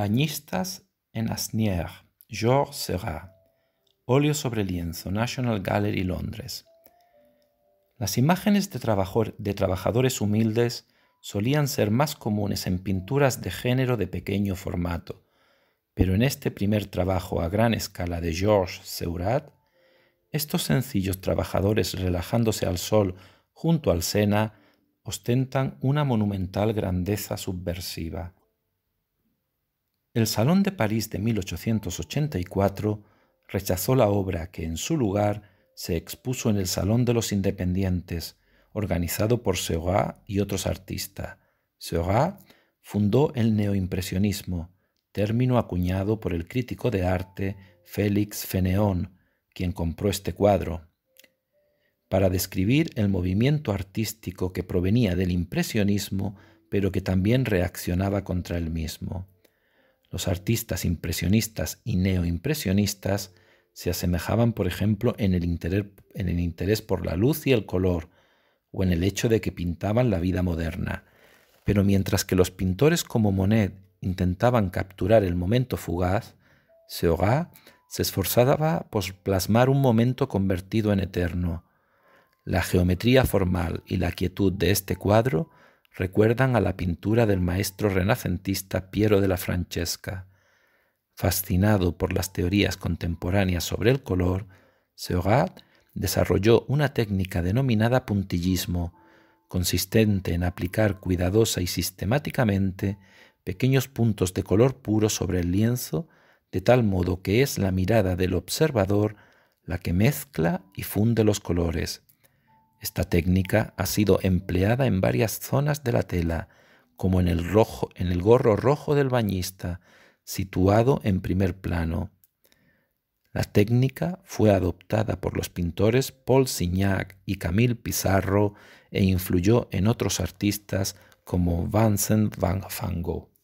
Bañistas en Asnières, Georges Seurat. Óleo sobre lienzo, National Gallery, Londres. Las imágenes de, de trabajadores humildes solían ser más comunes en pinturas de género de pequeño formato, pero en este primer trabajo a gran escala de Georges Seurat, estos sencillos trabajadores relajándose al sol junto al Sena ostentan una monumental grandeza subversiva el Salón de París de 1884 rechazó la obra que en su lugar se expuso en el Salón de los Independientes, organizado por Seurat y otros artistas. Seurat fundó el neoimpresionismo, término acuñado por el crítico de arte Félix Fénéon, quien compró este cuadro. Para describir el movimiento artístico que provenía del impresionismo, pero que también reaccionaba contra el mismo. Los artistas impresionistas y neoimpresionistas se asemejaban, por ejemplo, en el, interés, por la luz y el color, o en el hecho de que pintaban la vida moderna. Pero mientras que los pintores como Monet intentaban capturar el momento fugaz, Seurat se esforzaba por plasmar un momento convertido en eterno. La geometría formal y la quietud de este cuadro recuerdan a la pintura del maestro renacentista Piero de la Francesca. Fascinado por las teorías contemporáneas sobre el color, Seurat desarrolló una técnica denominada puntillismo, consistente en aplicar cuidadosa y sistemáticamente pequeños puntos de color puro sobre el lienzo, de tal modo que es la mirada del observador la que mezcla y funde los colores, esta técnica ha sido empleada en varias zonas de la tela, como en el, rojo, en el gorro rojo del bañista, situado en primer plano. La técnica fue adoptada por los pintores Paul Signac y Camille Pizarro e influyó en otros artistas como Vincent van Gogh.